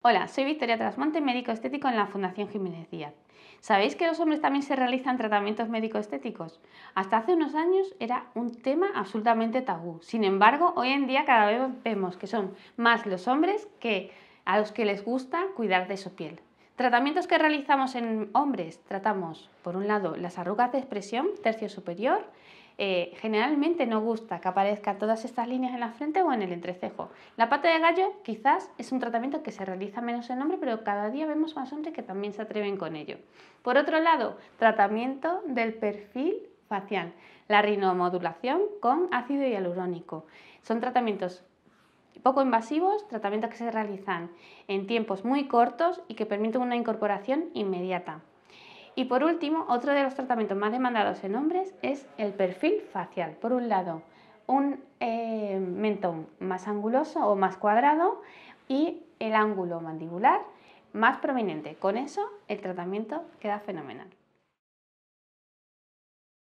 Hola, soy Victoria Trasmonte, médico estético en la Fundación Jiménez Díaz. ¿Sabéis que los hombres también se realizan tratamientos médico-estéticos? Hasta hace unos años era un tema absolutamente tabú. Sin embargo, hoy en día cada vez vemos que son más los hombres que a los que les gusta cuidar de su piel. Tratamientos que realizamos en hombres, tratamos por un lado las arrugas de expresión, tercio superior, eh, generalmente no gusta que aparezcan todas estas líneas en la frente o en el entrecejo. La pata de gallo quizás es un tratamiento que se realiza menos en hombres, pero cada día vemos más hombres que también se atreven con ello. Por otro lado, tratamiento del perfil facial, la rinomodulación con ácido hialurónico. Son tratamientos poco invasivos, tratamientos que se realizan en tiempos muy cortos y que permiten una incorporación inmediata. Y por último, otro de los tratamientos más demandados en hombres es el perfil facial. Por un lado, un eh, mentón más anguloso o más cuadrado y el ángulo mandibular más prominente. Con eso el tratamiento queda fenomenal.